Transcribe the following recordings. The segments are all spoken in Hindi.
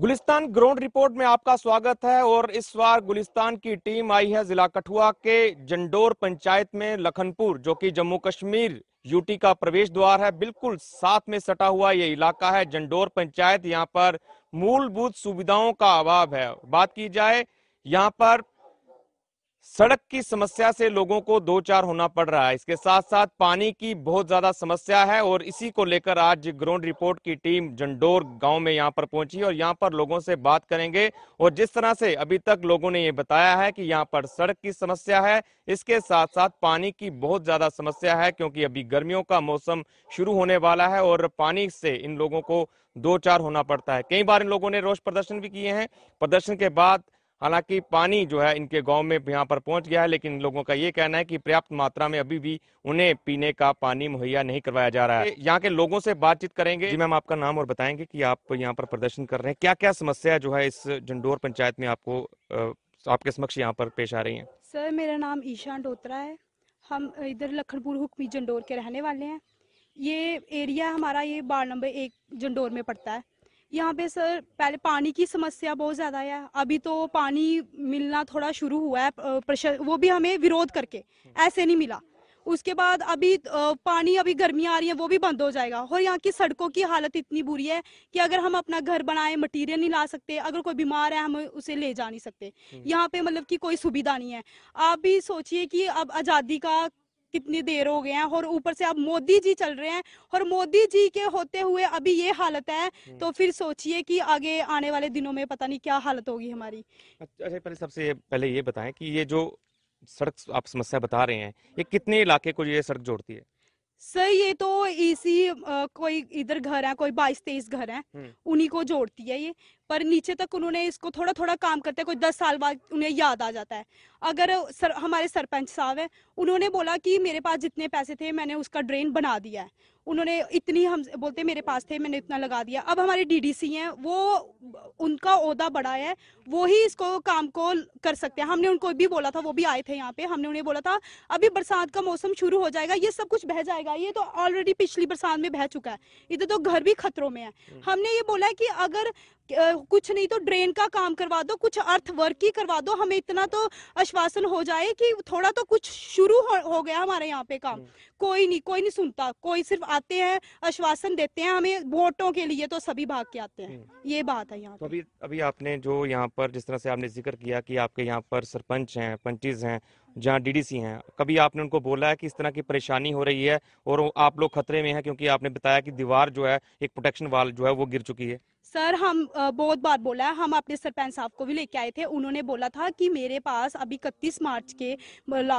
गुलिस्तान ग्राउंड रिपोर्ट में आपका स्वागत है और इस बार गुलिस्तान की टीम आई है जिला कठुआ के जंडोर पंचायत में लखनपुर जो कि जम्मू कश्मीर यूटी का प्रवेश द्वार है बिल्कुल साथ में सटा हुआ ये इलाका है जंडोर पंचायत यहाँ पर मूलभूत सुविधाओं का अभाव है बात की जाए यहाँ पर सड़क की समस्या से लोगों को दो चार होना पड़ रहा है इसके साथ साथ पानी की बहुत ज्यादा समस्या है और इसी को लेकर आज ग्राउंड रिपोर्ट की टीम जंडोर गांव में यहां पर पहुंची और यहां पर लोगों से बात करेंगे और जिस तरह से अभी तक लोगों ने ये बताया है कि यहां पर सड़क की समस्या है इसके साथ साथ पानी की बहुत ज्यादा समस्या है क्योंकि अभी गर्मियों का मौसम शुरू होने वाला है और पानी से इन लोगों को दो चार होना पड़ता है कई बार इन लोगों ने रोष प्रदर्शन भी किए हैं प्रदर्शन के बाद हालांकि पानी जो है इनके गांव में यहाँ पर पहुंच गया है लेकिन लोगों का ये कहना है कि पर्याप्त मात्रा में अभी भी उन्हें पीने का पानी मुहैया नहीं करवाया जा रहा है यहाँ के लोगों से बातचीत करेंगे जी मैम आपका नाम और बताएंगे कि आप यहाँ पर प्रदर्शन कर रहे हैं क्या क्या समस्या जो है इस झंडोर पंचायत में आपको आपके समक्ष यहाँ पर पेश आ रही है सर मेरा नाम ईशान डोत्रा है हम इधर लखनपुर हुक्मी झंडोर के रहने वाले हैं ये एरिया हमारा ये बार नंबर एक झंडोर में पड़ता है यहाँ पे सर पहले पानी की समस्या बहुत ज़्यादा है अभी तो पानी मिलना थोड़ा शुरू हुआ है वो भी हमें विरोध करके ऐसे नहीं मिला उसके बाद अभी पानी अभी गर्मी आ रही है वो भी बंद हो जाएगा और यहाँ की सड़कों की हालत इतनी बुरी है कि अगर हम अपना घर बनाए मटेरियल नहीं ला सकते अगर कोई बीमार है हम उसे ले जा नहीं सकते हम्म। यहाँ पे मतलब कि कोई सुविधा नहीं है आप भी सोचिए कि अब आज़ादी का कितनी देर हो गए हैं और ऊपर से अब मोदी जी चल रहे हैं और मोदी जी के होते हुए अभी ये हालत है तो हम्म। फिर सोचिए कि आगे आने वाले दिनों में पता नहीं क्या हालत होगी हमारी अच्छा, अच्छा पहले सबसे पहले ये बताएं कि ये जो सड़क आप समस्या बता रहे हैं ये कितने इलाके को ये सड़क जोड़ती है सर ये तो इसी आ, कोई इधर घर है कोई बाईस तेईस घर है हम्म। उन्हीं को जोड़ती है ये पर नीचे तक उन्होंने इसको थोड़ा थोड़ा काम करते कोई दस साल बाद उन्हें याद आ जाता है अगर सर हमारे सरपंच साहब हैं उन्होंने बोला कि मेरे पास जितने पैसे थे मैंने उसका ड्रेन बना दिया है उन्होंने इतनी हम बोलते मेरे पास थे मैंने इतना लगा दिया अब हमारे डीडीसी हैं वो उनका ओहदा बड़ा है वो ही इसको काम को कर सकते हैं हमने उनको भी बोला था वो भी आए थे यहाँ पे हमने उन्हें बोला था अभी बरसात का मौसम शुरू हो जाएगा ये सब कुछ बह जाएगा ये तो ऑलरेडी पिछली बरसात में बह चुका है इधर तो घर भी खतरों में है हम्म। हमने ये बोला है कि अगर कुछ नहीं तो ड्रेन का काम करवा दो कुछ अर्थ वर्क ही करवा दो हमें इतना तो आश्वासन हो जाए कि थोड़ा तो कुछ शुरू हो, हो गया हमारे यहाँ पे काम हम्म। कोई नहीं कोई नहीं सुनता कोई सिर्फ आते हैं आश्वासन देते हैं हमें वोटों के लिए तो सभी भाग के आते हैं हम्म। ये बात है यहाँ तो अभी अभी आपने जो यहाँ पर जिस तरह से आपने जिक्र किया कि आपके यहाँ पर सरपंच हैं पंचीज हैं जहाँ डीडीसी हैं कभी आपने उनको बोला है कि इस तरह की परेशानी हो रही है और आप लोग खतरे में हैं क्योंकि आपने बताया कि दीवार जो है एक प्रोटेक्शन वाल जो है वो गिर चुकी है सर हम बहुत बार बोला है हम अपने सरपंच साहब को भी लेके आए थे उन्होंने बोला था कि मेरे पास अभी इकतीस मार्च के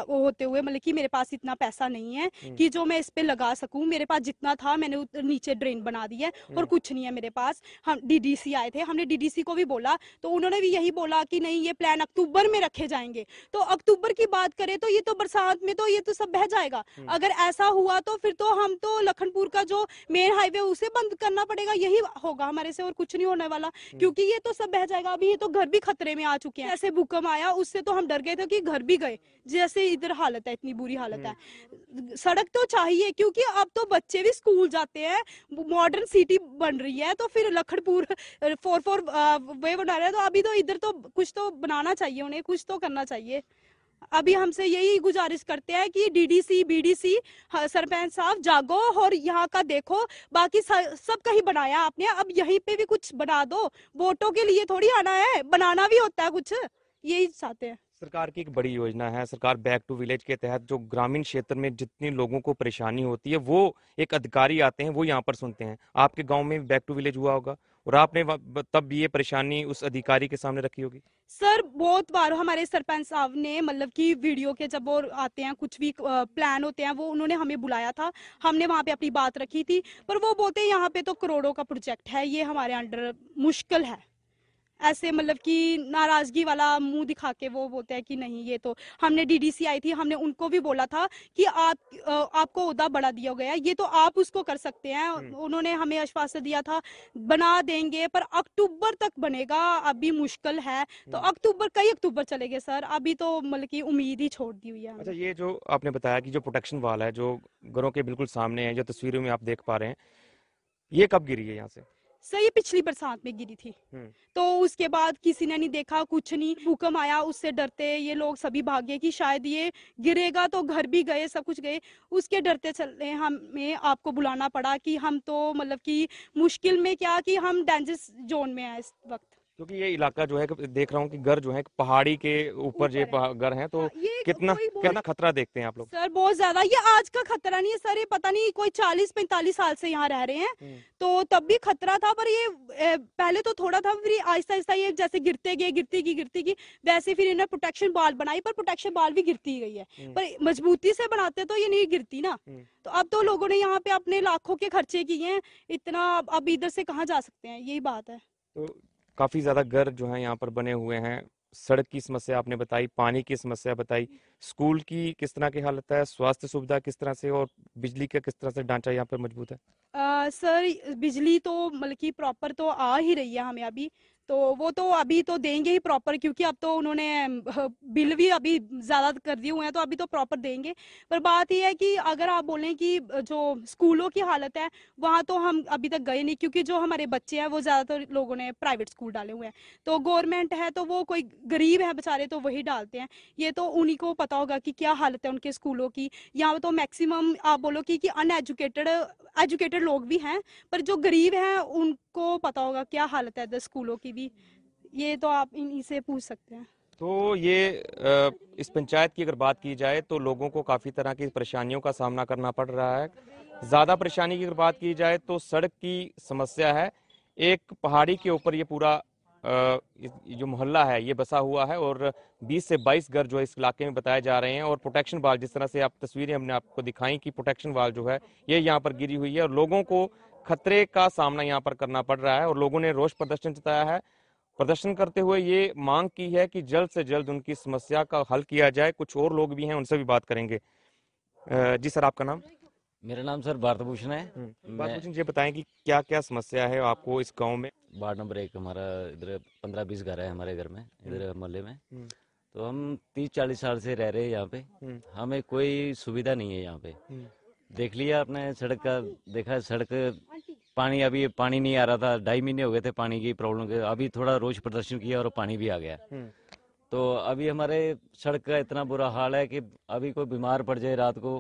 होते हुए मतलब कि मेरे पास इतना पैसा नहीं है हम्म। कि जो मैं इस पे लगा सकूं मेरे पास जितना था मैंने नीचे ड्रेन बना दी है और हम्म। कुछ नहीं है मेरे पास हम डीडीसी आए थे हमने डीडीसी को भी बोला तो उन्होंने भी यही बोला कि नहीं ये प्लान अक्टूबर में रखे जाएंगे तो अक्टूबर की बात बात करें तो ये तो बरसात में तो ये तो सब बह जाएगा हम्म। अगर ऐसा हुआ तो फिर तो हम तो लखनपुर का जो मेन हाईवे उसे बंद करना पड़ेगा यही होगा हमारे से और कुछ नहीं होने वाला हम्म। क्योंकि ये तो सब बह जाएगा अभी ये तो घर भी खतरे में आ चुके हैं ऐसे भूकंप आया उससे तो हम डर गए थे कि घर भी गए जैसे इधर हालत है इतनी बुरी हालत है हम्म। सड़क तो चाहिए क्योंकि अब तो बच्चे भी स्कूल जाते हैं मॉडर्न सिटी बन रही है तो फिर लखनपुर फोर फोर वे बना रहे हैं तो अभी तो इधर तो कुछ तो बनाना चाहिए उन्हें कुछ तो करना चाहिए अभी हमसे यही गुजारिश करते हैं कि डीडीसी बीडीसी सरपंच साहब जागो और यहाँ का देखो बाकी सब कहीं बनाया आपने अब यहीं पे भी कुछ बना दो वोटों के लिए थोड़ी आना है बनाना भी होता है कुछ यही चाहते हैं सरकार की एक बड़ी योजना है सरकार बैक टू विलेज के तहत जो ग्रामीण क्षेत्र में जितने लोगों को परेशानी होती है वो एक अधिकारी आते हैं वो यहाँ पर सुनते हैं आपके गांव में बैक टू विलेज हुआ होगा और आपने तब ये परेशानी उस अधिकारी के सामने रखी होगी सर बहुत बार हमारे सरपंच साहब ने मतलब कि वीडियो के जब वो आते हैं कुछ भी प्लान होते हैं वो उन्होंने हमें बुलाया था हमने वहाँ पे अपनी बात रखी थी पर वो बोलते हैं यहाँ पे तो करोड़ों का प्रोजेक्ट है ये हमारे अंडर मुश्किल है ऐसे मतलब कि नाराजगी वाला मुंह दिखा के वो बोलते हैं कि नहीं ये तो हमने डीडीसी आई थी हमने उनको भी बोला था कि आप आपको उदा बढ़ा दिया गया ये तो आप उसको कर सकते हैं हम्म। उन्होंने हमें आश्वासन दिया था बना देंगे पर अक्टूबर तक बनेगा अभी मुश्किल है तो हम्म। अक्टूबर कई अक्टूबर चले गए सर अभी तो मतलब की उम्मीद ही छोड़ दी हुई है अच्छा ये जो आपने बताया कि जो प्रोटेक्शन वाल है जो घरों के बिल्कुल सामने है जो तस्वीरों में आप देख पा रहे हैं ये कब गिरी है यहाँ से सही पिछली बरसात में गिरी थी हम्म। तो उसके बाद किसी ने नहीं देखा कुछ नहीं भूकंप आया उससे डरते ये लोग सभी भागे कि शायद ये गिरेगा तो घर भी गए सब कुछ गए उसके डरते चलते हमें आपको बुलाना पड़ा कि हम तो मतलब कि मुश्किल में क्या कि हम डेंजर जोन में आए इस वक्त क्योंकि ये इलाका जो है देख रहा हूँ कि घर जो है पहाड़ी के ऊपर जो घर है तो हाँ, कितना कितना खतरा देखते हैं आप लोग सर बहुत ज्यादा ये आज का खतरा नहीं है सर ये पता नहीं कोई चालीस पैंतालीस साल से यहाँ रह रहे हैं हम्म। तो तब भी खतरा था पर ये पहले तो थोड़ा था फिर आहिस्ता आहिस्ता ये जैसे गिरते गए गिरती गई गिरती गई वैसे फिर इन्होंने प्रोटेक्शन बाल बनाई पर प्रोटेक्शन बाल भी गिरती गई है हम्म। पर मजबूती से बनाते तो ये नहीं गिरती ना हम्म। तो अब तो लोगों ने यहाँ पे अपने लाखों के खर्चे किए हैं इतना अब इधर से कहाँ जा सकते हैं यही बात है तो काफ़ी ज़्यादा घर जो है यहाँ पर बने हुए हैं सड़क की समस्या आपने बताई पानी की समस्या बताई स्कूल की किस तरह की हालत है स्वास्थ्य सुविधा किस तरह से और बिजली का किस तरह से ढांचा यहाँ पर मजबूत है आ, सर बिजली तो मतलब की प्रॉपर तो आ ही रही है हमें अभी तो वो तो अभी तो देंगे ही प्रॉपर क्योंकि अब तो उन्होंने बिल भी अभी ज़्यादा कर दिए हुए हैं तो अभी तो प्रॉपर देंगे पर बात यह है कि अगर आप बोलें कि जो स्कूलों की हालत है वहाँ तो हम अभी तक गए नहीं क्योंकि जो हमारे बच्चे हैं वो ज़्यादातर तो लोगों ने प्राइवेट स्कूल डाले हुए हैं तो गवर्नमेंट है तो वो कोई गरीब है बेचारे तो वही डालते हैं ये तो उन्हीं को पता होगा कि क्या हालत है उनके स्कूलों की यहाँ तो मैक्सिमम आप बोलो कि, कि अनएजुकेटेड एजुकेटेड लोग भी हैं पर जो गरीब हैं उनको पता होगा क्या हालत है स्कूलों की भी ये तो आप इन्हीं से पूछ सकते हैं तो ये इस पंचायत की अगर बात की जाए तो लोगों को काफ़ी तरह की परेशानियों का सामना करना पड़ रहा है ज़्यादा परेशानी की अगर बात की जाए तो सड़क की समस्या है एक पहाड़ी के ऊपर ये पूरा जो मोहल्ला है ये बसा हुआ है और 20 से 22 घर जो है इस इलाके में बताए जा रहे हैं और प्रोटेक्शन वाल जिस तरह से आप तस्वीरें हमने आपको दिखाई कि प्रोटेक्शन वाल जो है ये यहाँ पर गिरी हुई है और लोगों को खतरे का सामना यहाँ पर करना पड़ रहा है और लोगों ने रोष प्रदर्शन जताया है प्रदर्शन करते हुए ये मांग की है कि जल्द से जल्द उनकी समस्या का हल किया जाए कुछ और लोग भी हैं उनसे भी बात करेंगे जी सर आपका नाम मेरा नाम सर भारत भूषण है हम्म। भारत ये बताएं कि क्या क्या समस्या है आपको इस गांव में वार्ड नंबर एक हमारा इधर पंद्रह बीस घर है हमारे घर में हम्म। इधर मोहल्ले में हम्म। तो हम तीस चालीस साल से रह रहे हैं यहाँ पे हमें कोई सुविधा नहीं है यहाँ पे देख लिया आपने सड़क का देखा सड़क पानी अभी पानी नहीं आ रहा था ढाई महीने हो गए थे पानी की प्रॉब्लम के अभी थोड़ा रोज प्रदर्शन किया और पानी भी आ गया तो अभी हमारे सड़क का इतना बुरा हाल है कि अभी कोई बीमार पड़ जाए रात को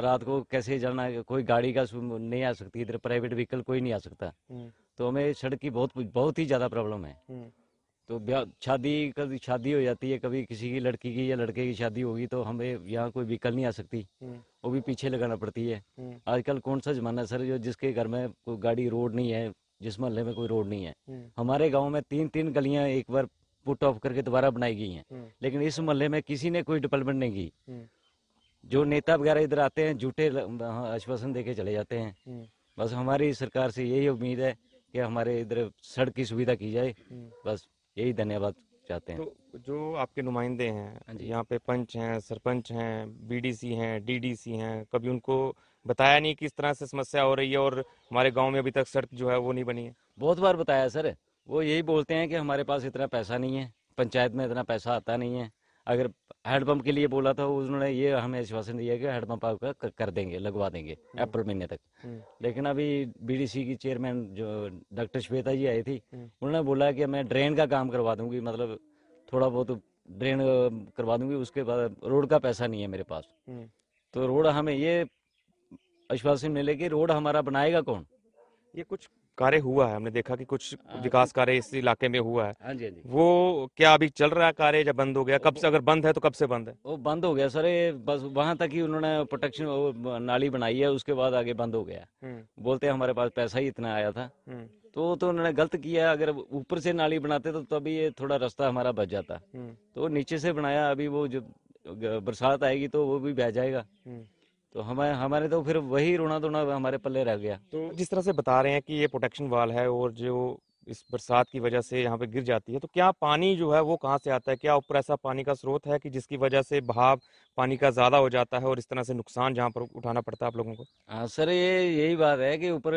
रात को कैसे जाना कोई गाड़ी का नहीं आ सकती इधर प्राइवेट व्हीकल कोई नहीं आ सकता हम्म। तो हमें सड़क की बहुत बहुत ही ज्यादा प्रॉब्लम है हम्म। तो शादी कभी शादी हो जाती है कभी किसी की लड़की की या लड़के की शादी होगी तो हमें यहाँ कोई व्हीकल नहीं आ सकती हम्म। वो भी पीछे लगाना पड़ती है आजकल कौन सा जमाना सर जो जिसके घर में कोई गाड़ी रोड नहीं है जिस मोहल्ले में कोई रोड नहीं है हमारे गाँव में तीन तीन गलियां एक बार पुट ऑफ करके दोबारा बनाई गई हैं लेकिन इस मोहल्ले में किसी ने कोई डेवलपमेंट नहीं की जो नेता वगैरह इधर आते हैं झूठे आश्वासन दे के चले जाते हैं हम्म। बस हमारी सरकार से यही उम्मीद है कि हमारे इधर सड़क की सुविधा की जाए हम्म। बस यही धन्यवाद चाहते हैं तो जो आपके नुमाइंदे हैं हाँ यहाँ पे पंच हैं सरपंच हैं बीडीसी हैं डीडीसी हैं कभी उनको बताया नहीं किस तरह से समस्या हो रही है और हमारे गांव में अभी तक सड़क जो है वो नहीं बनी है बहुत बार बताया सर वो यही बोलते हैं कि हमारे पास इतना पैसा नहीं है पंचायत में इतना पैसा आता नहीं है अगर हैंडपम्प के लिए बोला था उन्होंने ये हमें आश्वासन दिया कि हैंडपम्प आपका कर देंगे लगवा देंगे हम्म। अप्रैल महीने तक हम्म। लेकिन अभी बीडीसी की चेयरमैन जो डॉक्टर श्वेता जी आई थी हम्म। उन्होंने बोला कि मैं ड्रेन का काम करवा दूंगी मतलब थोड़ा बहुत ड्रेन करवा दूंगी उसके बाद रोड का पैसा नहीं है मेरे पास तो रोड हमें ये आश्वासन मिले कि रोड हमारा बनाएगा कौन ये कुछ कार्य हुआ है हमने देखा कि कुछ हाँ, हाँ। विकास कार्य इस इलाके में हुआ है हाँ जी हाँ जी वो क्या अभी चल रहा है कार्य या बंद हो गया कब से अगर बंद है तो कब से बंद है वो बंद हो गया सर बस वहाँ तक ही उन्होंने प्रोटेक्शन नाली बनाई है उसके बाद आगे बंद हो गया हम्म। बोलते हैं हमारे पास पैसा ही इतना आया था हम्म। तो तो उन्होंने गलत किया अगर ऊपर से नाली बनाते तो तभी ये थोड़ा रास्ता हमारा बच जाता हम्म। तो नीचे से बनाया अभी वो जो बरसात आएगी तो वो भी बह जाएगा तो हमारे हमारे तो फिर वही रोना धोना हमारे पल्ले रह गया तो जिस तरह से बता रहे हैं कि ये प्रोटेक्शन वाल है और जो इस बरसात की वजह से यहाँ पे गिर जाती है तो क्या पानी जो है वो कहाँ से आता है क्या ऊपर ऐसा पानी का स्रोत है कि जिसकी वजह से बहाव पानी का ज़्यादा हो जाता है और इस तरह से नुकसान जहाँ पर उठाना पड़ता है आप लोगों को हाँ सर ये यही बात है कि ऊपर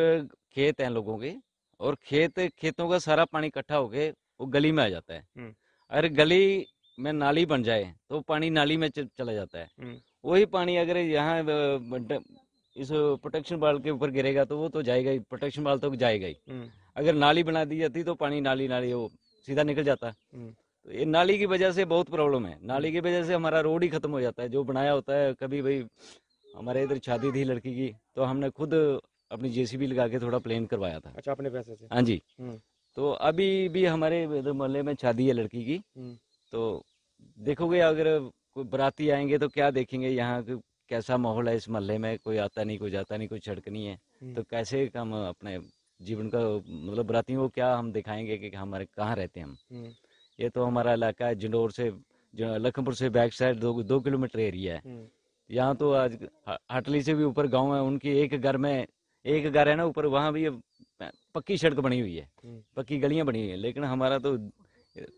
खेत हैं लोगों के और खेत खेतों का सारा पानी इकट्ठा होके वो गली में आ जाता है हम्म। अगर गली में नाली बन जाए तो पानी नाली में चला जाता है हम्म। वही पानी अगर यहाँ इस प्रोटेक्शन बाल के ऊपर गिरेगा तो वो तो जाएगा ही प्रोटेक्शन बाल तो जाएगा ही हम्म। अगर नाली बना दी जाती तो पानी नाली नाली वो सीधा निकल जाता हम्म। तो ये नाली की वजह से बहुत प्रॉब्लम है नाली की वजह से हमारा रोड ही खत्म हो जाता है जो बनाया होता है कभी भाई हमारे इधर शादी थी लड़की की तो हमने खुद अपनी जेसीबी लगा के थोड़ा प्लेन करवाया था अच्छा अपने पैसे से हाँ जी हम्म। तो अभी भी हमारे मोहल्ले में शादी है लड़की की तो देखोगे अगर कोई बराती आएंगे तो क्या देखेंगे यहाँ कैसा माहौल है इस मोहल्ले में कोई आता नहीं कोई जाता नहीं कोई सड़क नहीं है हम्म। तो कैसे हम अपने जीवन का मतलब बरातियों को क्या हम दिखाएंगे कि हमारे कहाँ रहते हैं हम हम्म। ये तो हमारा इलाका है जिंडोर से लखनपुर से बैक साइड दो, दो किलोमीटर एरिया है हम्म। यहाँ तो आज हटली से भी ऊपर गांव है उनके एक घर में एक घर है ना ऊपर वहाँ भी पक्की सड़क बनी हुई है पक्की गलियां बनी हुई है लेकिन हमारा तो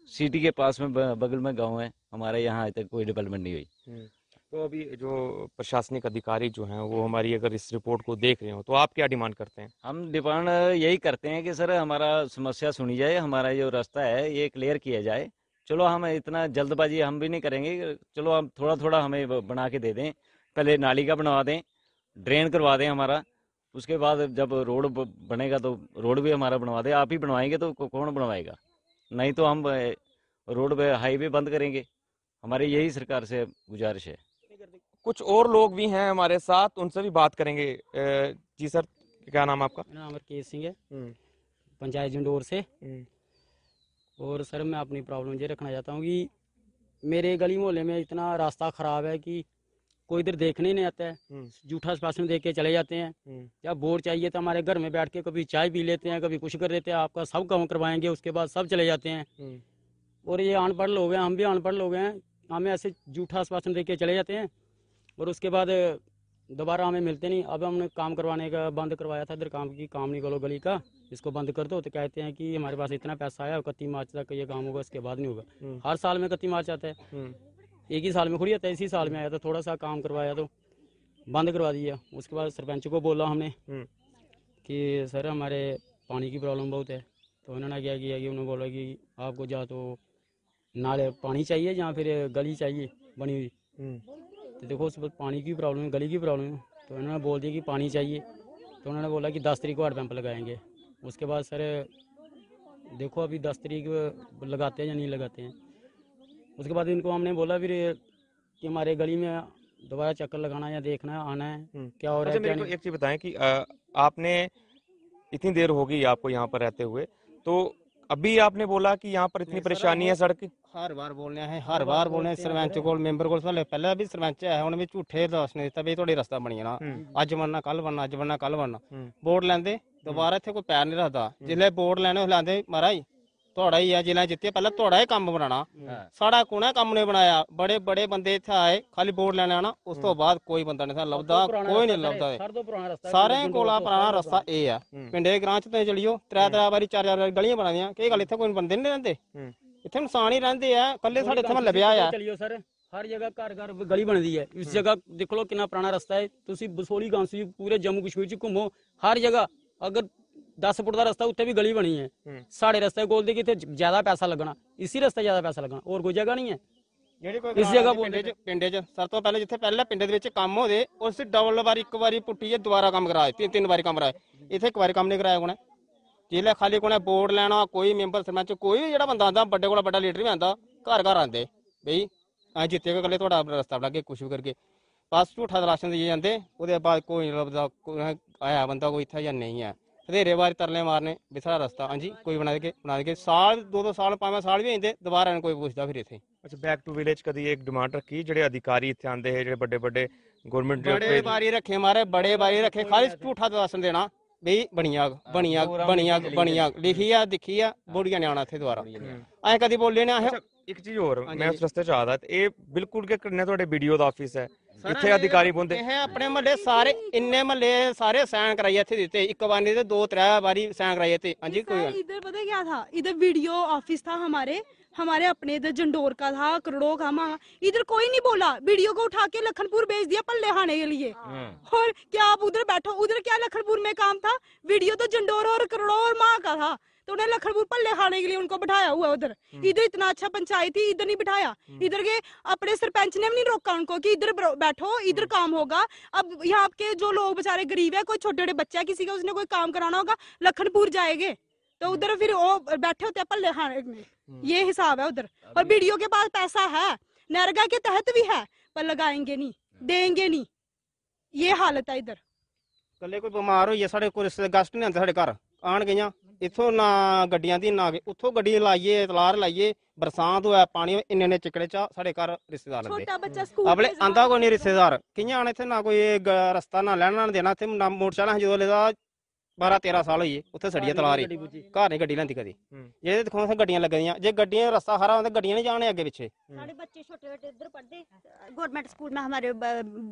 सिटी के पास में बगल में गांव है हमारे यहाँ आज तक कोई डेवलपमेंट नहीं हुई हम्म, तो अभी जो प्रशासनिक अधिकारी जो हैं वो हमारी अगर इस रिपोर्ट को देख रहे हो तो आप क्या डिमांड करते हैं हम डिमांड यही करते हैं कि सर हमारा समस्या सुनी जाए हमारा जो रास्ता है ये क्लियर किया जाए चलो हम इतना जल्दबाजी हम भी नहीं करेंगे चलो हम थोड़ा थोड़ा हमें बना के दे दें पहले नाली का बनवा दें ड्रेन करवा दें हमारा उसके बाद जब रोड बनेगा तो रोड भी हमारा बनवा दें आप ही बनवाएंगे तो कौन बनवाएगा नहीं तो हम रोड पे हाईवे बंद करेंगे हमारे यही सरकार से गुजारिश है कुछ और लोग भी हैं हमारे साथ उनसे भी बात करेंगे जी सर क्या नाम आपका नाम अरकेश सिंह है हम्म। पंचायत झंडोर से हम्म। और सर मैं अपनी प्रॉब्लम ये रखना चाहता हूँ कि मेरे गली मोहल्ले में इतना रास्ता ख़राब है कि कोई इधर देखने नहीं आता है हम्म। जूठा स्पाशन दे के चले जाते हैं या हम्म। बोर्ड चाहिए तो हमारे घर में बैठ के कभी चाय पी लेते हैं कभी कुछ कर लेते हैं आपका सब काम करवाएंगे उसके बाद सब चले जाते हैं हम्म। और ये अनपढ़ लोग हैं हम भी अनपढ़ लोग हैं हमें ऐसे जूठा स्पाशन दे के चले जाते हैं और उसके बाद दोबारा हमें मिलते नहीं अब हमने काम करवाने का बंद करवाया था इधर काम की काम नहीं करो गली का इसको बंद कर दो तो कहते हैं कि हमारे पास इतना पैसा आया कत्ती मार्च तक ये काम होगा इसके बाद नहीं होगा हर साल में कत्ती मार्च आता है एक ही साल में खुली आता है तो इसी साल में आया था थोड़ा सा काम करवाया तो बंद करवा दिया उसके बाद सरपंच को बोला हमने हम्म। कि सर हमारे पानी की प्रॉब्लम बहुत है तो उन्होंने क्या किया कि उन्होंने बोला कि आपको जा तो नाले पानी चाहिए या फिर गली चाहिए बनी हुई हम्म। तो देखो उस पर पानी की प्रॉब्लम है गली की प्रॉब्लम है तो उन्होंने बोल दिया कि पानी चाहिए तो उन्होंने बोला कि दस तरीक को हार्ड पंप लगाएंगे उसके बाद सर देखो अभी दस तरीक लगाते हैं या नहीं लगाते हैं उसके बाद इनको हमने बोला फिर कि हमारे गली में दोबारा चक्कर लगाना या देखना आना है हम्म। क्या हो रहा है अच्छा, मेरे को एक चीज बताएं कि आपने इतनी देर होगी आपको यहाँ पर रहते हुए तो अभी आपने बोला कि यहाँ पर इतनी परेशानी है सड़क हर बार बोलने हैं हर बार बोलने सरपंच को मेंबर को पहले भी सरपंच है उन्होंने भी झूठे दस दसने तभी थोड़ी रास्ता बनी जाना अज हम्म। बनना कल बनना अज बनना कल बनना वोट हम्म। लेंदे दोबारा इतने कोई पैर नहीं रखता जिसे वोट लेने लाते महाराज ਤੁਹਾਡਾ ਹੀ ਆ ਜ਼ਿਲ੍ਹਾ ਜਿੱਤੇ ਪਹਿਲਾਂ ਤੁਹਾਡਾ ਹੀ ਕੰਮ ਬਣਾਣਾ ਸਾਡਾ ਕੋਣਾ ਕੰਮ ਨੇ ਬਣਾਇਆ ਬੜੇ ਬੜੇ ਬੰਦੇ ਇੱਥੇ ਆਏ ਖਾਲੀ ਬੋਰਡ ਲੈਣ ਆਣਾ ਉਸ ਤੋਂ ਬਾਅਦ ਕੋਈ ਬੰਦਾ ਨਹੀਂ ਸਾਨੂੰ ਲੱਭਦਾ ਕੋਈ ਨਹੀਂ ਲੱਭਦਾ ਸਾਰਿਆਂ ਕੋਲਾ ਪੁਰਾਣਾ ਰਸਤਾ ਇਹ ਆ ਪਿੰਡੇ ਗ੍ਰਾਂਚ ਤੇ ਚਲਿਓ ਤਰੇ ਤਰੇ ਵਾਰੀ ਚਾਰ ਚਾਰ ਗਲੀਆਂ ਬਣਾਦੀਆਂ ਕੀ ਗੱਲ ਇੱਥੇ ਕੋਈ ਬੰਦੇ ਨਹੀਂ ਰਹਿੰਦੇ ਇੱਥੇ ਇਨਸਾਨ ਹੀ ਰਹਿੰਦੇ ਆ ਕੱਲੇ ਸਾਡੇ ਇੱਥੇ ਮਹੱਲੇ ਵਿਆਹ ਆ ਚਲਿਓ ਸਰ ਹਰ ਜਗ੍ਹਾ ਘਰ ਘਰ ਗਲੀ ਬਣਦੀ ਹੈ ਇਸ ਜਗ੍ਹਾ ਦੇਖ ਲਓ ਕਿੰਨਾ ਪੁਰਾਣਾ ਰਸਤਾ ਹੈ ਤੁਸੀਂ ਬਸੋਲੀ ਗਾਂਸੀ ਪੂਰੇ ਜੰਮੂ ਕਸ਼ਮੀਰ ਚ ਘੁੰਮੋ ਹਰ ਜਗ੍ਹਾ ਅਗਰ 10 ਫੁੱਟ ਦਾ ਰਸਤਾ ਉੱਤੇ ਵੀ ਗਲੀ ਬਣੀ ਹੈ ਸਾਡੇ ਰਸਤੇ ਕੋਲ ਦੀ ਕਿਤੇ ਜ਼ਿਆਦਾ ਪੈਸਾ ਲੱਗਣਾ ਇਸੇ ਰਸਤੇ ਜ਼ਿਆਦਾ ਪੈਸਾ ਲੱਗਣਾ ਹੋਰ ਕੋਈ ਜਗ੍ਹਾ ਨਹੀਂ ਹੈ ਜਿਹੜੀ ਕੋਈ ਇਸ ਜਗ੍ਹਾ ਪਿੰਡੇ 'ਚ ਪਿੰਡੇ 'ਚ ਸਭ ਤੋਂ ਪਹਿਲੇ ਜਿੱਥੇ ਪਹਿਲਾਂ ਪਿੰਡੇ ਦੇ ਵਿੱਚ ਕੰਮ ਹੋਦੇ ਉਸ ਡਬਲ ਵਾਰੀ ਇੱਕ ਵਾਰੀ ਪੁੱਟੀ ਜੇ ਦੁਬਾਰਾ ਕੰਮ ਕਰਾਏ ਤਿੰਨ ਤਿੰਨ ਵਾਰੀ ਕੰਮ ਕਰਾਏ ਇੱਥੇ ਇੱਕ ਵਾਰੀ ਕੰਮ ਨਹੀਂ ਕਰਾਇਆ ਕੋਣਾ ਜਿਹੜਾ ਖਾਲੀ ਕੋਣਾ ਬੋਰਡ ਲੈਣਾ ਕੋਈ ਮੈਂਬਰ ਸਰਪੰਚ ਕੋਈ ਵੀ ਜਿਹੜਾ ਬੰਦਾ ਆਂਦਾ ਵੱਡੇ ਕੋਲ ਵੱਡਾ ਲੀਡਰ ਵੀ ਆਂਦਾ ਘਰ ਘਰ ਆਂਦੇ ਬਈ ਆ ਜਿੱਤੇ ਕੋ ਕੱਲੇ ਤੁਹਾਡਾ ਰਸਤਾ ਬਣਾ ਕੇ ਕੁਛ ਵੀ ਕਰਕੇ ਬਸ ਝੂਠਾ ਰਾਸ਼ਨ ਦੇ ਜਾਂਦੇ ਉਹਦੇ ਬਾਅਦ ਕੋਈ ਲੱਭਦਾ ਆਇਆ ਬੰਦਾ ਕੋਈ ਇੱਥੇ ਜਾਂ ਨਹੀਂ ਆ ਹਧੇਰੇ ਵਾਰ ਤਰਲੇ ਮਾਰਨੇ ਵੀ ਸਾਰਾ ਰਸਤਾ ਹਾਂਜੀ ਕੋਈ ਬਣਾ ਕੇ ਬਣਾ ਕੇ ਸਾਲ ਦੋ ਦੋ ਸਾਲ ਪਾਵੇਂ ਸਾਲ ਵੀ ਆਂਦੇ ਦੁਬਾਰਾ ਨਾ ਕੋਈ ਪੁੱਛਦਾ ਫਿਰ ਇੱਥੇ ਅੱਛਾ ਬੈਕ ਟੂ ਵਿਲੇਜ ਕਦੀ ਇੱਕ ਡਿਮਾਂਡ ਰੱਖੀ ਜਿਹੜੇ ਅਧਿਕਾਰੀ ਇੱਥੇ ਆਂਦੇ ਹੈ ਜਿਹੜੇ ਵੱਡੇ ਵੱਡੇ ਗਵਰਨਮੈਂਟ ਦੇ ਬੜੇ ਵਾਰੀ ਰੱਖੇ ਮਾਰੇ ਬੜੇ ਵਾਰੀ ਰੱਖੇ ਖਾਲੀ ਝੂਠਾ ਦਸਨ ਦੇਣਾ ਵੀ ਬਣੀਆ ਬਣੀਆ ਬਣੀਆ ਬਣੀਆ ਲਿਖੀ ਆ ਦਿਖੀ ਆ ਬੋੜੀਆਂ ਨੇ ਆਣਾ ਇੱਥੇ ਦੁਬਾਰਾ ਐ ਕਦੀ ਬੋਲੇ ਨੇ ਆਹ ਇੱਕ ਚੀਜ਼ ਹੋਰ ਮੈਂ ਉਸ ਰਸਤੇ 'ਚ ਆਦਾ ਇਹ ਬਿਲਕੁਲ ਕਿ ਕਿੰਨੇ ਤੁਹਾਡੇ ਵੀਡੀਓ ਦਾ ਆਫਿਸ ਹੈ ਕਿੱਥੇ ਅਧਿਕਾਰੀ ਪੁੰਦੇ ਇਹ ਆਪਣੇ ਮਹੱਲੇ ਸਾਰੇ ਇੰਨੇ ਮਹੱਲੇ ਸਾਰੇ ਸਾਈਨ ਕਰਾਈ ਇੱਥੇ ਦਿੱਤੇ ਇੱਕ ਵਾਰ ਨਹੀਂ ਤੇ ਦੋ त्रै बारी साइन कराई थे हाँ जी कोई इधर पता क्या था इधर वीडियो ऑफिस था हमारे हमारे अपने इधर जंडोर का था करोड़ों का माँ इधर कोई नहीं बोला वीडियो को उठा के लखनपुर भेज दिया पल्ले खाने के लिए और क्या आप उधर बैठो उधर क्या लखनपुर में काम था वीडियो तो जंडोर और करोड़ों और माँ का था तो उन्हें लखनपुर पल्ले खाने के लिए उनको बिठाया हुआ उधर हम्म। इधर इतना अच्छा पंचायत थी इधर नहीं बिठाया हम्म। इधर के अपने सरपंच ने भी नहीं रोका उनको कि इधर बैठो इधर हम्म। काम होगा अब यहाँ के जो लोग बेचारे गरीब है कोई छोटे छोटे बच्चा है किसी का उसने कोई काम कराना होगा लखनपुर जाएंगे तो उधर फिर वो बैठे होते हैं पल्ले खाने में ये हिसाब है उधर और बीडीओ के पास पैसा है नरगा के तहत भी है पर लगाएंगे नहीं अच्छा। देंगे नहीं ये हालत है इधर कल कोई बीमार हो साढ़े कोई रिश्तेदार गेस्ट तो नहीं आते साढ़े घर आन गई ਇੱਥੋਂ ਨਾ ਗੱਡੀਆਂ ਦੀ ਨਾ ਉੱਥੋਂ ਗੱਡੀ ਲਾਈਏ ਇਤਲਾਰ ਲਾਈਏ ਬਰਸਾਤ ਹੋਇਆ ਪਾਣੀ ਇੰਨੇ ਨੇ ਚਿਕੜੇ ਚ ਸਾਡੇ ਘਰ ਰਿਸ਼ਤੇਦਾਰ ਆਉਂਦੇ ਛੋਟਾ ਬੱਚਾ ਸਕੂਲ ਆਪਣੇ ਆਂਦਾ ਕੋਈ ਨਹੀਂ ਰਿਸ਼ਤੇਦਾਰ ਕਿੰਨੇ ਆਣ ਇੱਥੇ ਨਾ ਕੋਈ ਰਸਤਾ ਨਾ ਲੈਣਾ ਨਾ ਦੇਣਾ ਇੱਥੇ ਮੋਟਰਸਾਈਕਲ ਜਦੋਂ ਲੈਦਾ 12 13 साल होई गे उत्थे सड़ी ऐ तलाऽ री घर नी गड्डी लैंदी कदी हम्म। जेह्दे दिक्खो असें गड्डियां लग्गी दियां जे गड्डियां रस्ता खरा होंदा गड्डियां नहीं जाने अग्गे पिच्छे हम्म। साढ़े बच्चे छोटे छोटे इधर पढ़ते गवर्नमेंट स्कूल में हमारे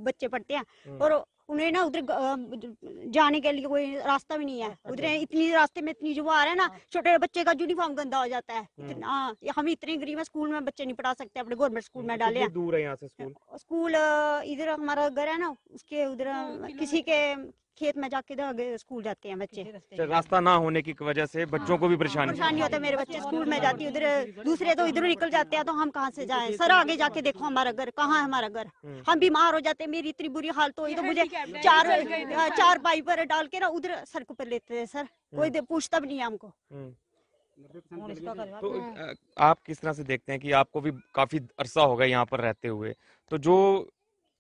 बच्चे पढ़ते हैं हम्म। और उन्हें ना उधर जाने के लिए कोई रास्ता भी नहीं है अच्छा। उधर इतनी रास्ते में इतनी जुबार है ना हाँ। छोटे बच्चे का यूनिफॉर्म गंदा हो जाता है हाँ हम इतने गरीब है स्कूल में बच्चे नहीं पढ़ा सकते अपने गवर्नमेंट स्कूल में डाले दूर है यहाँ से स्कूल स्कूल इधर हमारा घर है ना उसके उधर हाँ, किसी के खेत में जाके स्कूल जाते हैं बच्चे रास्ता ना होने की वजह से बच्चों को भी हाँ, परेशानी परेशानी होता है मेरे बच्चे स्कूल में जाती उधर दूसरे तो इधर निकल जाते हैं तो हम कहाँ से जाए सर आगे जाके देखो हमारा घर कहाँ है हमारा घर हम्म। हम बीमार हो जाते हैं मेरी इतनी बुरी हालत हुई तो मुझे चार हाँ, चार पाई पर डाल के ना उधर सड़क पर लेते हैं सर कोई हम्म। पूछता भी नहीं है हमको हम्म। तो आप किस तरह से देखते हैं कि आपको भी काफी अरसा होगा यहाँ पर रहते हुए तो जो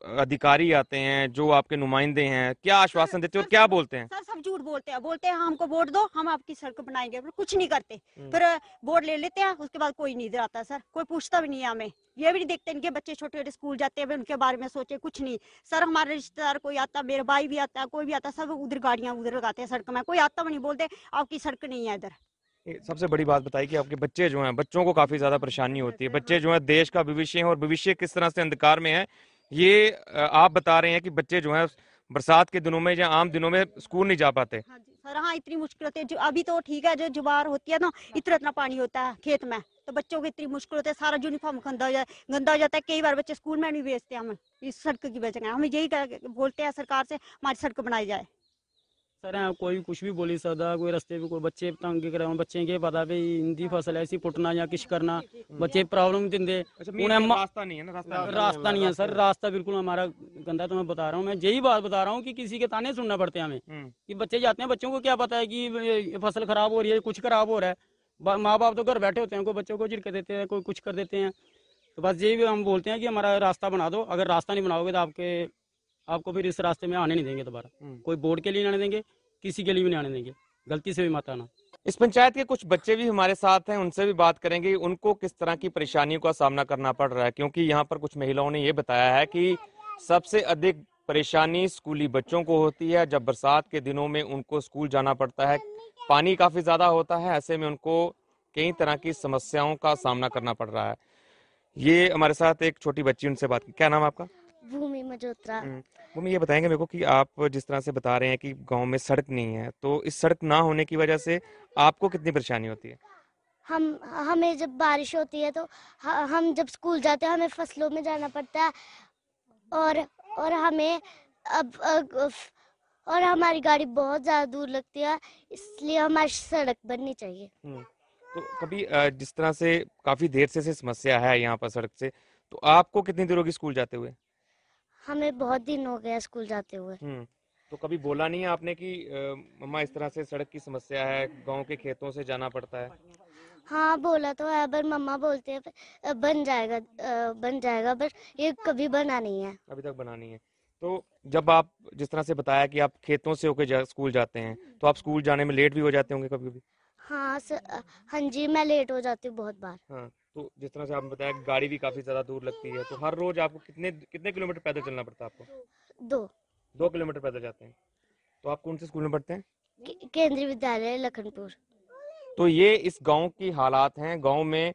अधिकारी आते हैं जो आपके नुमाइंदे हैं क्या आश्वासन देते हैं और क्या बोलते हैं सर सब झूठ बोलते हैं बोलते हैं हाँ, हमको वोट दो हम आपकी सड़क बनाएंगे पर कुछ नहीं करते हम्म। फिर वोट ले लेते हैं उसके बाद कोई नहीं इधर आता सर कोई पूछता भी नहीं है हमें ये भी नहीं देखते इनके बच्चे छोटे छोटे स्कूल जाते हैं उनके बारे में सोचे कुछ नहीं सर हमारे रिश्तेदार कोई आता मेरे भाई भी आता कोई भी आता सब उधर गाड़ियाँ उधर लगाते हैं सड़क में कोई आता भी नहीं बोलते आपकी सड़क नहीं है इधर सबसे बड़ी बात बताई कि आपके बच्चे जो हैं बच्चों को काफी ज्यादा परेशानी होती है बच्चे हाँ। जो है देश का भविष्य है और भविष्य किस तरह से अंधकार में है ये आप बता रहे हैं कि बच्चे जो हैं बरसात के दिनों में या आम दिनों में स्कूल नहीं जा पाते हाँ सर हाँ इतनी मुश्किल होती है जो अभी तो ठीक है जो जुबार होती है ना इतना इतना पानी होता है खेत में तो बच्चों को इतनी मुश्किल होती है सारा यूनिफॉर्म गंदा हो जाता है गंदा हो जाता है कई बार बच्चे स्कूल में नहीं भेजते हम इस सड़क की वजह हम यही बोलते हैं सरकार से हमारी सड़क बनाई जाए तरह कोई कुछ भी बोली सकता कोई रस्ते पे कोई बच्चे तंग कर बच्चे के पता भी इंदी फसल ऐसी पुटना या किश करना बच्चे प्रॉब्लम दिंदे उन्हें अच्छा, रास्ता नहीं है ना रास्ता रास्ता नहीं है सर रास्ता बिल्कुल हमारा गंदा तो मैं बता रहा हूँ मैं यही बात बता रहा हूँ कि किसी के ताने सुनना पड़ते हमें हम्म। कि बच्चे जाते हैं बच्चों को क्या पता है कि फसल खराब हो रही है कुछ खराब हो रहा है माँ बाप तो घर बैठे होते हैं कोई बच्चों को झिड़के देते हैं कोई कुछ कर देते हैं तो बस यही हम बोलते हैं कि हमारा रास्ता बना दो अगर रास्ता नहीं बनाओगे तो आपके आपको फिर इस रास्ते में आने नहीं देंगे दोबारा हम्म। कोई बोर्ड के लिए नहीं आने देंगे किसी के लिए भी नहीं आने देंगे गलती से भी मत आना इस पंचायत के कुछ बच्चे भी हमारे साथ हैं उनसे भी बात करेंगे उनको किस तरह की परेशानियों का सामना करना पड़ रहा है क्योंकि यहाँ पर कुछ महिलाओं ने ये बताया है कि सबसे अधिक परेशानी स्कूली बच्चों को होती है जब बरसात के दिनों में उनको स्कूल जाना पड़ता है पानी काफी ज्यादा होता है ऐसे में उनको कई तरह की समस्याओं का सामना करना पड़ रहा है ये हमारे साथ एक छोटी बच्ची उनसे बात की क्या नाम आपका भूमि मजोत्रा भूमि हम्म, ये बताएंगे मेरे को कि आप जिस तरह से बता रहे हैं कि गांव में सड़क नहीं है तो इस सड़क ना होने की वजह से आपको कितनी परेशानी होती है हम हमें जब बारिश होती है तो हम जब स्कूल जाते हैं हमें फसलों में जाना पड़ता है और और हमें अब, अब और हमारी गाड़ी बहुत ज़्यादा दूर लगती है इसलिए हमारी सड़क बननी चाहिए हम्म, तो कभी जिस तरह से काफ़ी देर से, से समस्या है यहाँ पर सड़क से तो आपको कितनी देर होगी स्कूल जाते हुए हमें बहुत दिन हो गया स्कूल जाते हुए हम्म, तो कभी बोला नहीं है आपने कि मम्मा इस तरह से सड़क की समस्या है गांव के खेतों से जाना पड़ता है हाँ बोला तो है पर मम्मा बोलते हैं बन जाएगा बन जाएगा पर ये कभी बना नहीं है अभी तक बना नहीं है तो जब आप जिस तरह से बताया कि आप खेतों से होकर जा, स्कूल जाते हैं तो आप स्कूल जाने में लेट भी हो जाते होंगे कभी कभी हाँ हाँ जी मैं लेट हो जाती हूँ बहुत बार हाँ तो जिस तरह से आपने बताया गाड़ी भी काफी ज्यादा दूर लगती है तो हर रोज आपको कितने कितने किलोमीटर पैदल चलना पड़ता है आपको दो दो किलोमीटर पैदल जाते हैं तो आप कौन से स्कूल में पढ़ते हैं केंद्रीय विद्यालय लखनपुर तो ये इस गांव की हालात हैं गांव में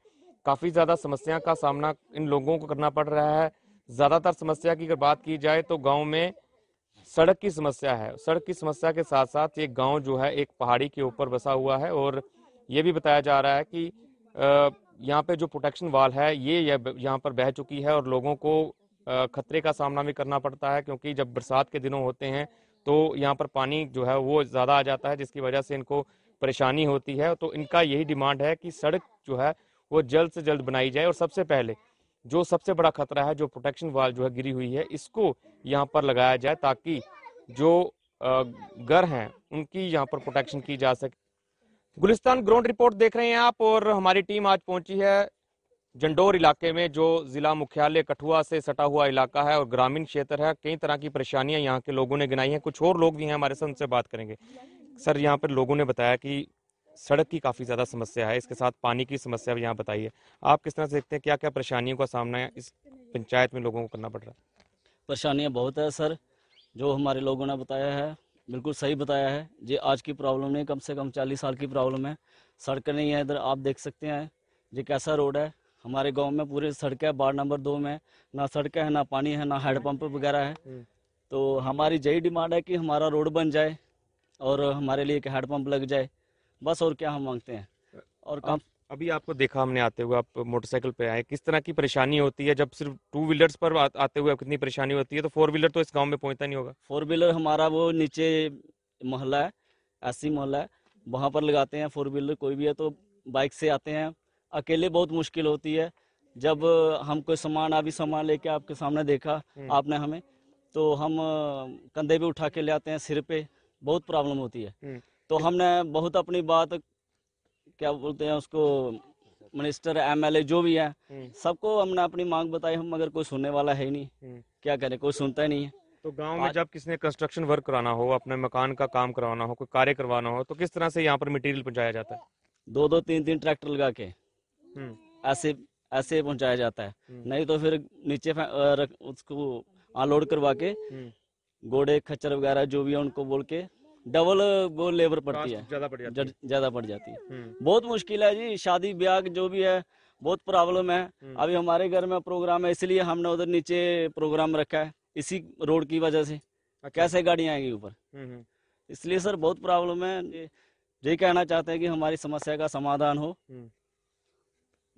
काफी ज्यादा समस्या का सामना इन लोगों को करना पड़ रहा है ज्यादातर समस्या की अगर बात की जाए तो गांव में सड़क की समस्या है सड़क की समस्या के साथ साथ ये गांव जो है एक पहाड़ी के ऊपर बसा हुआ है और ये भी बताया जा रहा है कि यहाँ पे जो प्रोटेक्शन वाल है ये यहाँ पर बह चुकी है और लोगों को खतरे का सामना भी करना पड़ता है क्योंकि जब बरसात के दिनों होते हैं तो यहाँ पर पानी जो है वो ज़्यादा आ जाता है जिसकी वजह से इनको परेशानी होती है तो इनका यही डिमांड है कि सड़क जो है वो जल्द से जल्द बनाई जाए और सबसे पहले जो सबसे बड़ा खतरा है जो प्रोटेक्शन वाल जो है गिरी हुई है इसको यहाँ पर लगाया जाए ताकि जो घर हैं उनकी यहाँ पर प्रोटेक्शन की जा सके गुलिस्तान ग्राउंड रिपोर्ट देख रहे हैं आप और हमारी टीम आज पहुंची है जंडोर इलाके में जो जिला मुख्यालय कठुआ से सटा हुआ इलाका है और ग्रामीण क्षेत्र है कई तरह की परेशानियां यहाँ के लोगों ने गिनाई हैं कुछ और लोग भी हैं हमारे साथ उनसे बात करेंगे सर यहाँ पर लोगों ने बताया कि सड़क की काफ़ी ज़्यादा समस्या है इसके साथ पानी की समस्या भी यहाँ बताई है आप किस तरह से देखते हैं क्या क्या परेशानियों का सामना इस पंचायत में लोगों को करना पड़ रहा है परेशानियाँ बहुत है सर जो हमारे लोगों ने बताया है बिल्कुल सही बताया है ये आज की प्रॉब्लम नहीं कम से कम चालीस साल की प्रॉब्लम है सड़क नहीं है इधर आप देख सकते हैं ये कैसा रोड है हमारे गांव में पूरी सड़क है वार्ड नंबर दो में ना सड़क है ना पानी है ना हैडपम्प हाँ। वगैरह है हम्म। तो हमारी यही डिमांड है कि हमारा रोड बन जाए और हमारे लिए एक हैडपम्प लग जाए बस और क्या हम मांगते हैं और काम अभी आपको देखा हमने आते हुए आप मोटरसाइकिल पे आए किस तरह की परेशानी होती है जब सिर्फ टू व्हीलर्स पर आते हुए कितनी परेशानी होती है तो फोर व्हीलर तो इस गांव में पहुंचता नहीं होगा फोर व्हीलर हमारा वो नीचे मोहल्ला है ऐसी मोहल्ला है वहाँ पर लगाते हैं फोर व्हीलर कोई भी है तो बाइक से आते हैं अकेले बहुत मुश्किल होती है जब हम कोई सामान अभी सामान लेके आपके सामने देखा हम्म। आपने हमें तो हम कंधे पे उठा के ले आते हैं सिर पे बहुत प्रॉब्लम होती है हम्म। तो हमने बहुत अपनी बात क्या बोलते हैं उसको मिनिस्टर एमएलए जो भी है हम्म। सबको हमने अपनी मांग बताई हम मगर कोई सुनने वाला है ही नहीं हम्म। क्या करे कोई सुनता ही नहीं है तो गांव में जब किसी ने कंस्ट्रक्शन वर्क कराना हो अपने मकान का काम करवाना हो कोई कार्य करवाना हो तो किस तरह से यहाँ पर मटेरियल पहुँचाया जाता है दो दो तीन तीन ट्रैक्टर लगा के हम्म। ऐसे ऐसे पहुँचाया जाता है नहीं तो फिर नीचे उसको अनलोड करवा के गोड़े खच्चर वगैरह जो भी है उनको बोल के डबल वो लेबर पड़ती है ज्यादा पड़ जाती है हम्म। बहुत मुश्किल है जी शादी ब्याह जो भी है बहुत प्रॉब्लम है हम्म। अभी हमारे घर में प्रोग्राम है इसलिए हमने उधर नीचे प्रोग्राम रखा है इसी रोड की वजह से अच्छा। कैसे गाड़ियां आएंगी ऊपर हम्म, इसलिए सर बहुत प्रॉब्लम है यही कहना चाहते हैं कि हमारी समस्या का समाधान हो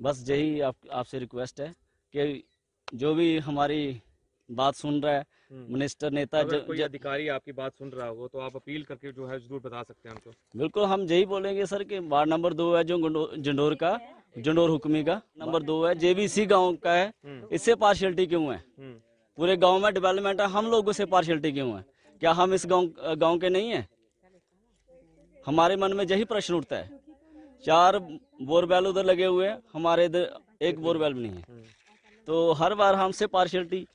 बस यही आप आपसे रिक्वेस्ट है कि जो भी हमारी बात सुन रहा है हम्म। मिनिस्टर नेता जब कोई अधिकारी आपकी बात सुन रहा हो तो आप अपील करके जो है जरूर बता सकते हैं हमको बिल्कुल हम यही बोलेंगे सर कि वार्ड नंबर दो है जो जंडोर का जंडोर हुक्मी का नंबर दो है जेबीसी गांव का है हम्म। इससे पार्शियलिटी क्यों है हम्म। पूरे गांव में डेवलपमेंट है हम लोगों से पार्शियलिटी क्यों है क्या हम इस गांव गांव के नहीं है हमारे मन में यही प्रश्न उठता है चार बोरवेल उधर लगे हुए हैं हमारे इधर एक बोरवेल भी नहीं है तो हर बार हमसे पार्शियलिटी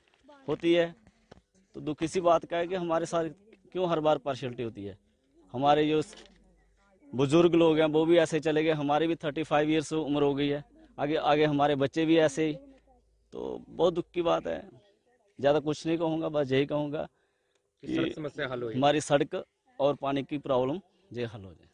होती है तो दुख इसी बात का है कि हमारे साथ क्यों हर बार पार्शलिटी होती है हमारे जो बुजुर्ग लोग हैं वो भी ऐसे चले गए हमारे भी थर्टी फाइव ईयर्स उम्र हो गई है आगे आगे हमारे बच्चे भी ऐसे ही तो बहुत दुख की बात है ज़्यादा कुछ नहीं कहूँगा बस यही कहूँगा कि समस्या हल हो हमारी सड़क और पानी की प्रॉब्लम ये हल हो जाए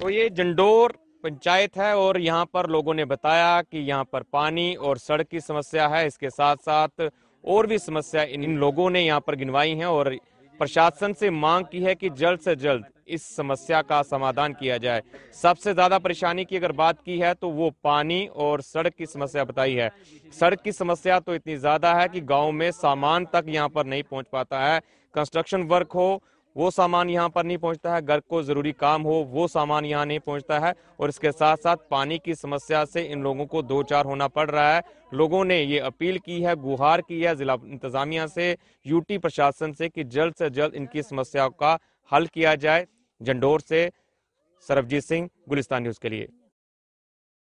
तो ये जंडोर पंचायत है और यहाँ पर लोगों ने बताया कि यहाँ पर पानी और सड़क की समस्या है इसके साथ साथ और भी समस्या इन लोगों ने यहाँ पर गिनवाई है और प्रशासन से मांग की है कि जल्द से जल्द इस समस्या का समाधान किया जाए सबसे ज्यादा परेशानी की अगर बात की है तो वो पानी और सड़क की समस्या बताई है सड़क की समस्या तो इतनी ज्यादा है कि गांव में सामान तक यहां पर नहीं पहुंच पाता है कंस्ट्रक्शन वर्क हो वो सामान यहाँ पर नहीं पहुँचता है घर को ज़रूरी काम हो वो सामान यहाँ नहीं पहुँचता है और इसके साथ साथ पानी की समस्या से इन लोगों को दो चार होना पड़ रहा है लोगों ने ये अपील की है गुहार की है जिला इंतजामिया से यूटी प्रशासन से कि जल्द से जल्द इनकी समस्याओं का हल किया जाए झंडोर से सरबजीत सिंह गुलिस्तान न्यूज़ के लिए